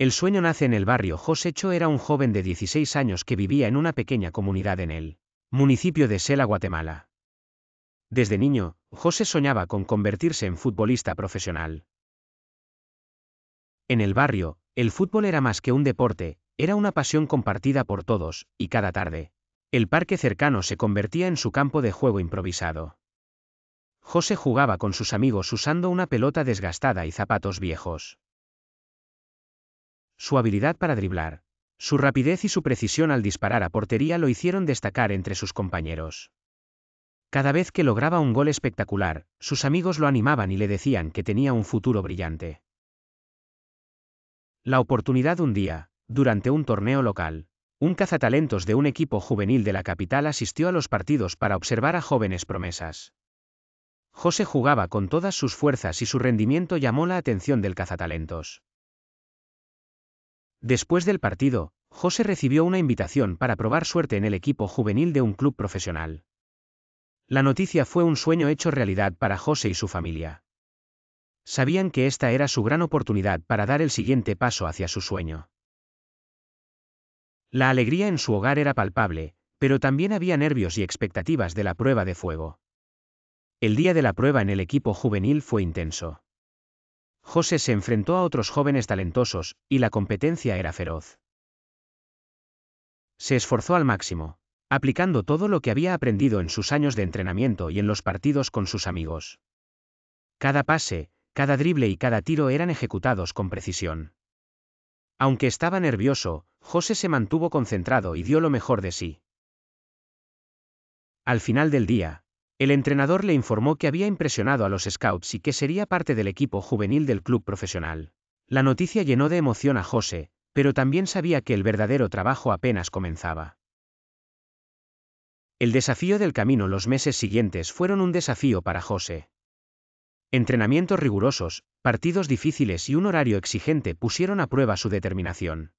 El sueño nace en el barrio. José Cho era un joven de 16 años que vivía en una pequeña comunidad en el municipio de Sela, Guatemala. Desde niño, José soñaba con convertirse en futbolista profesional. En el barrio, el fútbol era más que un deporte, era una pasión compartida por todos, y cada tarde, el parque cercano se convertía en su campo de juego improvisado. José jugaba con sus amigos usando una pelota desgastada y zapatos viejos su habilidad para driblar, su rapidez y su precisión al disparar a portería lo hicieron destacar entre sus compañeros. Cada vez que lograba un gol espectacular, sus amigos lo animaban y le decían que tenía un futuro brillante. La oportunidad un día, durante un torneo local, un cazatalentos de un equipo juvenil de la capital asistió a los partidos para observar a jóvenes promesas. José jugaba con todas sus fuerzas y su rendimiento llamó la atención del cazatalentos. Después del partido, José recibió una invitación para probar suerte en el equipo juvenil de un club profesional. La noticia fue un sueño hecho realidad para José y su familia. Sabían que esta era su gran oportunidad para dar el siguiente paso hacia su sueño. La alegría en su hogar era palpable, pero también había nervios y expectativas de la prueba de fuego. El día de la prueba en el equipo juvenil fue intenso. José se enfrentó a otros jóvenes talentosos, y la competencia era feroz. Se esforzó al máximo, aplicando todo lo que había aprendido en sus años de entrenamiento y en los partidos con sus amigos. Cada pase, cada drible y cada tiro eran ejecutados con precisión. Aunque estaba nervioso, José se mantuvo concentrado y dio lo mejor de sí. Al final del día, el entrenador le informó que había impresionado a los scouts y que sería parte del equipo juvenil del club profesional. La noticia llenó de emoción a José, pero también sabía que el verdadero trabajo apenas comenzaba. El desafío del camino los meses siguientes fueron un desafío para José. Entrenamientos rigurosos, partidos difíciles y un horario exigente pusieron a prueba su determinación.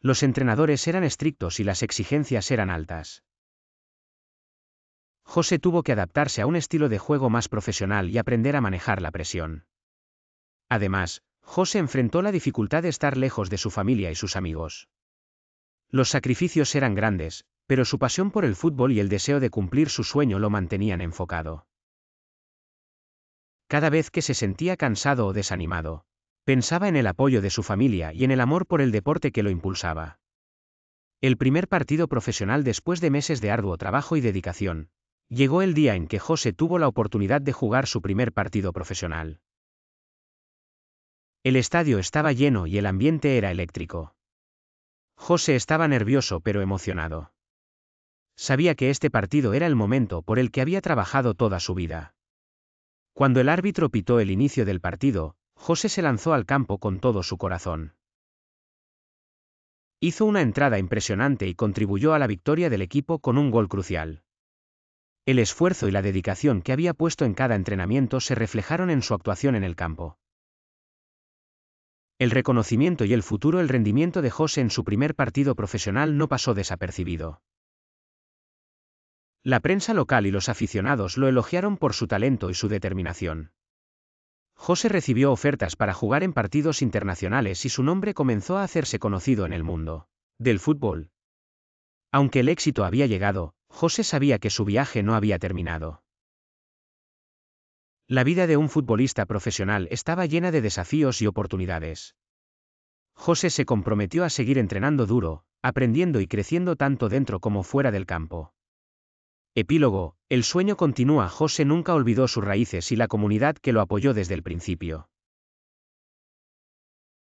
Los entrenadores eran estrictos y las exigencias eran altas. José tuvo que adaptarse a un estilo de juego más profesional y aprender a manejar la presión. Además, José enfrentó la dificultad de estar lejos de su familia y sus amigos. Los sacrificios eran grandes, pero su pasión por el fútbol y el deseo de cumplir su sueño lo mantenían enfocado. Cada vez que se sentía cansado o desanimado, pensaba en el apoyo de su familia y en el amor por el deporte que lo impulsaba. El primer partido profesional después de meses de arduo trabajo y dedicación, Llegó el día en que José tuvo la oportunidad de jugar su primer partido profesional. El estadio estaba lleno y el ambiente era eléctrico. José estaba nervioso pero emocionado. Sabía que este partido era el momento por el que había trabajado toda su vida. Cuando el árbitro pitó el inicio del partido, José se lanzó al campo con todo su corazón. Hizo una entrada impresionante y contribuyó a la victoria del equipo con un gol crucial. El esfuerzo y la dedicación que había puesto en cada entrenamiento se reflejaron en su actuación en el campo. El reconocimiento y el futuro el rendimiento de José en su primer partido profesional no pasó desapercibido. La prensa local y los aficionados lo elogiaron por su talento y su determinación. José recibió ofertas para jugar en partidos internacionales y su nombre comenzó a hacerse conocido en el mundo del fútbol. Aunque el éxito había llegado, José sabía que su viaje no había terminado. La vida de un futbolista profesional estaba llena de desafíos y oportunidades. José se comprometió a seguir entrenando duro, aprendiendo y creciendo tanto dentro como fuera del campo. Epílogo, el sueño continúa. José nunca olvidó sus raíces y la comunidad que lo apoyó desde el principio.